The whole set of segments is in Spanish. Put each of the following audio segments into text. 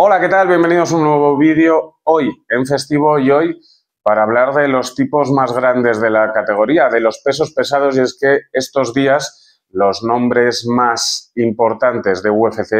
Hola, ¿qué tal? Bienvenidos a un nuevo vídeo hoy, en festivo y hoy, para hablar de los tipos más grandes de la categoría, de los pesos pesados, y es que estos días los nombres más importantes de UFC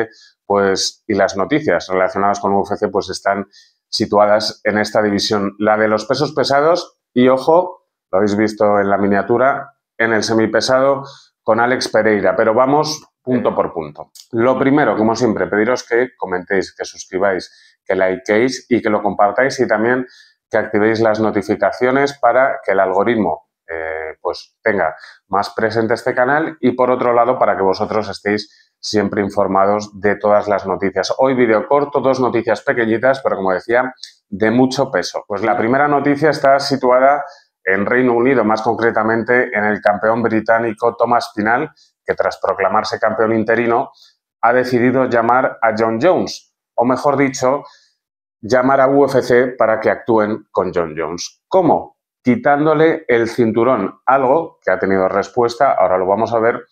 pues, y las noticias relacionadas con UFC pues, están situadas en esta división, la de los pesos pesados y, ojo, lo habéis visto en la miniatura, en el semipesado con Alex Pereira, pero vamos punto por punto. Lo primero, como siempre, pediros que comentéis, que suscribáis, que likeéis y que lo compartáis y también que activéis las notificaciones para que el algoritmo eh, pues tenga más presente este canal y por otro lado para que vosotros estéis siempre informados de todas las noticias. Hoy vídeo corto, dos noticias pequeñitas, pero como decía, de mucho peso. Pues la primera noticia está situada en Reino Unido, más concretamente en el campeón británico Thomas Pinal, que tras proclamarse campeón interino, ha decidido llamar a John Jones, o mejor dicho, llamar a UFC para que actúen con John Jones. ¿Cómo? Quitándole el cinturón, algo que ha tenido respuesta, ahora lo vamos a ver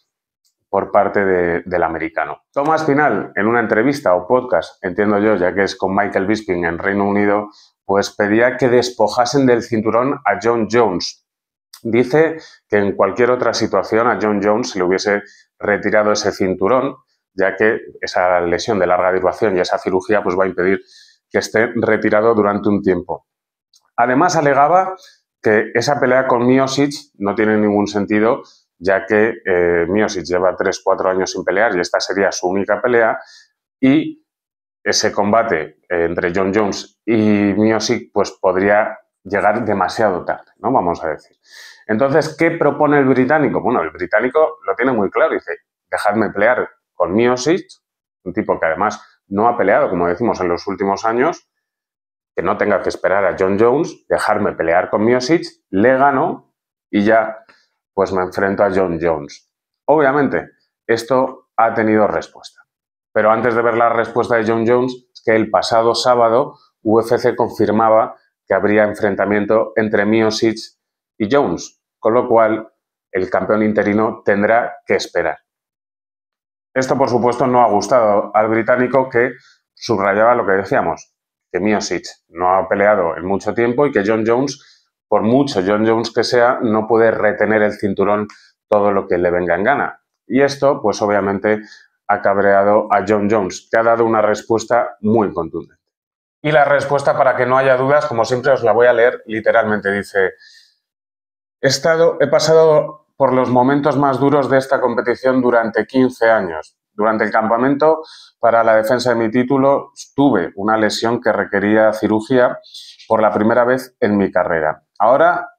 por parte del americano. Tomás Final, en una entrevista o podcast, entiendo yo, ya que es con Michael Bisping en Reino Unido, pues pedía que despojasen del cinturón a John Jones. Dice que en cualquier otra situación a John Jones se le hubiese retirado ese cinturón, ya que esa lesión de larga duración y esa cirugía pues, va a impedir que esté retirado durante un tiempo. Además, alegaba que esa pelea con Miosic no tiene ningún sentido, ya que eh, Miosic lleva 3-4 años sin pelear y esta sería su única pelea. Y ese combate entre John Jones y Miosic pues, podría llegar demasiado tarde, ¿no? Vamos a decir. Entonces, ¿qué propone el británico? Bueno, el británico lo tiene muy claro, dice, dejadme pelear con Miosic, un tipo que además no ha peleado, como decimos, en los últimos años, que no tenga que esperar a John Jones, dejarme pelear con Miosic, le gano y ya pues me enfrento a John Jones. Obviamente, esto ha tenido respuesta. Pero antes de ver la respuesta de John Jones, es que el pasado sábado UFC confirmaba que habría enfrentamiento entre Miosic y Jones, con lo cual el campeón interino tendrá que esperar. Esto, por supuesto, no ha gustado al británico que subrayaba lo que decíamos, que Miosic no ha peleado en mucho tiempo y que John Jones, por mucho John Jones que sea, no puede retener el cinturón todo lo que le venga en gana. Y esto, pues obviamente, ha cabreado a John Jones, que ha dado una respuesta muy contundente. Y la respuesta, para que no haya dudas, como siempre os la voy a leer literalmente, dice, he, estado, he pasado por los momentos más duros de esta competición durante 15 años. Durante el campamento para la defensa de mi título tuve una lesión que requería cirugía por la primera vez en mi carrera. Ahora,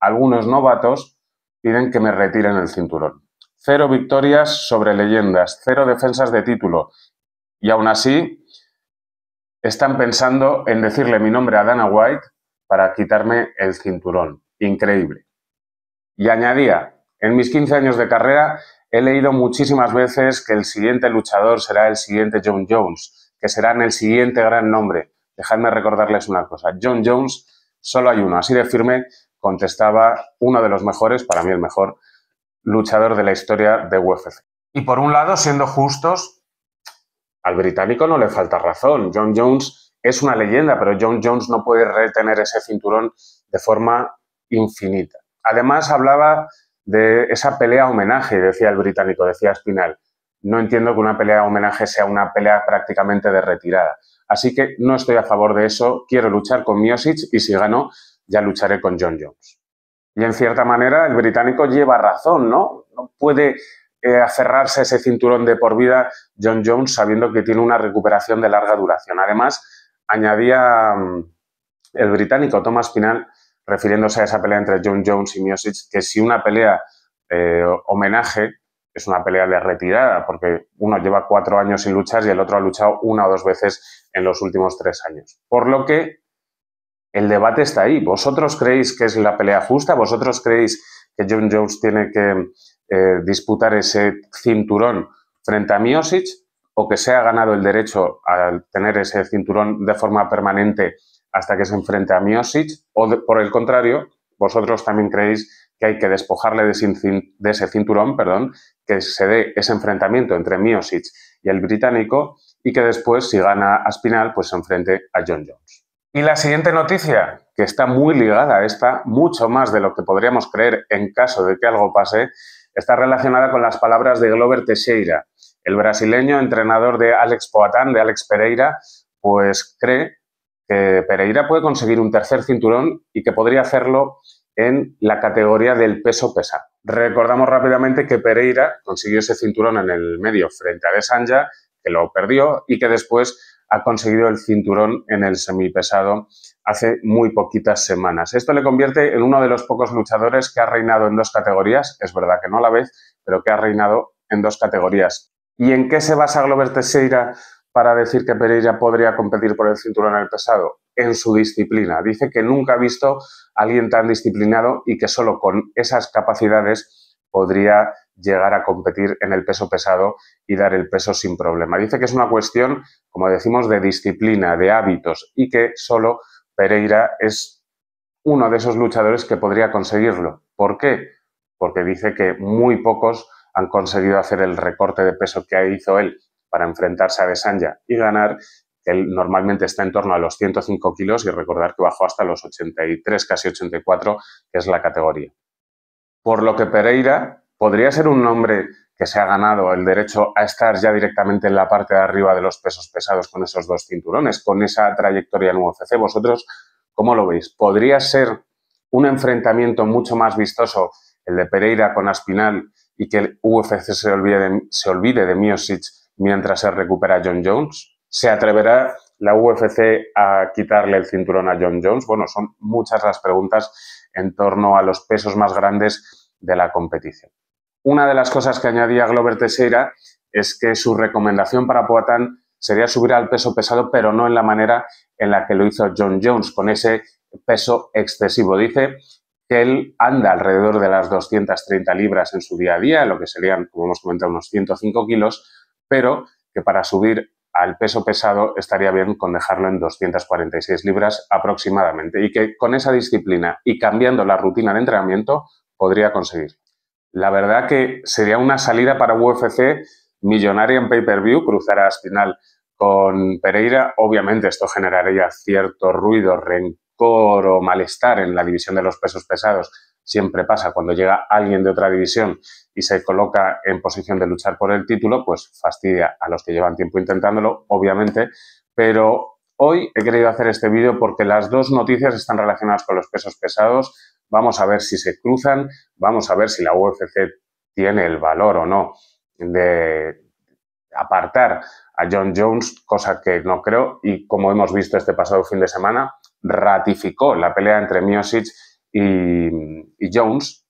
algunos novatos piden que me retiren el cinturón. Cero victorias sobre leyendas, cero defensas de título. Y aún así, están pensando en decirle mi nombre a Dana White para quitarme el cinturón. Increíble. Y añadía, en mis 15 años de carrera he leído muchísimas veces que el siguiente luchador será el siguiente John Jones, que será el siguiente gran nombre. Dejadme recordarles una cosa, John Jones solo hay uno, así de firme contestaba uno de los mejores, para mí el mejor, luchador de la historia de UFC. Y por un lado, siendo justos, al británico no le falta razón. John Jones es una leyenda, pero John Jones no puede retener ese cinturón de forma infinita. Además, hablaba de esa pelea homenaje, decía el británico, decía Spinal. No entiendo que una pelea homenaje sea una pelea prácticamente de retirada. Así que no estoy a favor de eso. Quiero luchar con Miosic y si gano, ya lucharé con John Jones. Y en cierta manera, el británico lleva razón, ¿no? No puede eh, aferrarse a ese cinturón de por vida John Jones sabiendo que tiene una recuperación de larga duración. Además, añadía mm, el británico Thomas Pinal, refiriéndose a esa pelea entre John Jones y Miosic, que si una pelea eh, homenaje es una pelea de retirada, porque uno lleva cuatro años sin luchar y el otro ha luchado una o dos veces en los últimos tres años. Por lo que el debate está ahí. ¿Vosotros creéis que es la pelea justa? ¿Vosotros creéis que John Jones tiene que eh, disputar ese cinturón frente a Miosic o que se ha ganado el derecho a tener ese cinturón de forma permanente hasta que se enfrente a Miosic o por el contrario, vosotros también creéis que hay que despojarle de, ese cinturón, perdón, que se dé ese enfrentamiento entre Miosic y el británico y que después, si gana Spinal, pues se enfrente a John Jones. Y la siguiente noticia, que está muy ligada a esta, mucho más de lo que podríamos creer en caso de que algo pase, está relacionada con las palabras de Glover Teixeira. El brasileño, entrenador de Alex Poatán, de Alex Pereira, pues cree que Pereira puede conseguir un tercer cinturón y que podría hacerlo en la categoría del peso pesado. Recordamos rápidamente que Pereira consiguió ese cinturón en el medio frente a Sanja, que lo perdió y que después ha conseguido el cinturón en el semipesado hace muy poquitas semanas. Esto le convierte en uno de los pocos luchadores que ha reinado en dos categorías, es verdad que no a la vez, pero que ha reinado en dos categorías. ¿Y en qué se basa Glover Teixeira para decir que Pereira podría competir por el cinturón en el pesado? En su disciplina. Dice que nunca ha visto a alguien tan disciplinado y que solo con esas capacidades podría llegar a competir en el peso pesado y dar el peso sin problema. Dice que es una cuestión, como decimos, de disciplina, de hábitos y que solo Pereira es uno de esos luchadores que podría conseguirlo. ¿Por qué? Porque dice que muy pocos han conseguido hacer el recorte de peso que hizo él para enfrentarse a Desanya y ganar. Él normalmente está en torno a los 105 kilos y recordar que bajó hasta los 83, casi 84, que es la categoría. Por lo que Pereira podría ser un nombre que se ha ganado el derecho a estar ya directamente en la parte de arriba de los pesos pesados con esos dos cinturones, con esa trayectoria en UFC. ¿Vosotros cómo lo veis? ¿Podría ser un enfrentamiento mucho más vistoso el de Pereira con Aspinal y que el UFC se olvide de, se Miosic mientras se recupera John Jones? ¿Se atreverá la UFC a quitarle el cinturón a John Jones? Bueno, son muchas las preguntas en torno a los pesos más grandes de la competición. Una de las cosas que añadía Glover Teixeira es que su recomendación para Poatan sería subir al peso pesado, pero no en la manera en la que lo hizo John Jones, con ese peso excesivo. Dice que él anda alrededor de las 230 libras en su día a día, lo que serían, como hemos comentado, unos 105 kilos, pero que para subir al peso pesado estaría bien con dejarlo en 246 libras aproximadamente y que con esa disciplina y cambiando la rutina de entrenamiento podría conseguirlo. La verdad que sería una salida para UFC millonaria en pay-per-view, cruzar a final con Pereira. Obviamente esto generaría cierto ruido, rencor o malestar en la división de los pesos pesados. Siempre pasa cuando llega alguien de otra división y se coloca en posición de luchar por el título, pues fastidia a los que llevan tiempo intentándolo, obviamente. Pero hoy he querido hacer este vídeo porque las dos noticias están relacionadas con los pesos pesados vamos a ver si se cruzan, vamos a ver si la UFC tiene el valor o no de apartar a John Jones, cosa que no creo, y como hemos visto este pasado fin de semana, ratificó la pelea entre Miosic y, y Jones,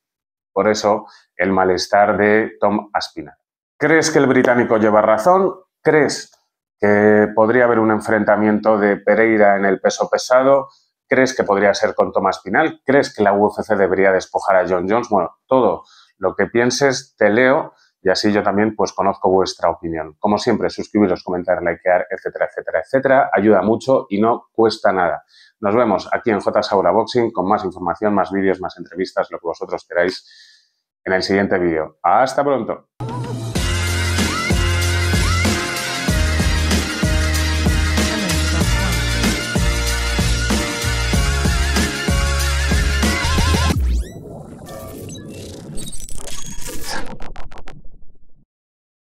por eso el malestar de Tom Aspinall. ¿Crees que el británico lleva razón? ¿Crees que podría haber un enfrentamiento de Pereira en el peso pesado? ¿Crees que podría ser con Tomás Pinal? ¿Crees que la UFC debería despojar a John Jones? Bueno, todo lo que pienses te leo y así yo también pues conozco vuestra opinión. Como siempre, suscribiros, comentar, likear, etcétera, etcétera, etcétera. Ayuda mucho y no cuesta nada. Nos vemos aquí en J Saura Boxing con más información, más vídeos, más entrevistas, lo que vosotros queráis en el siguiente vídeo. Hasta pronto.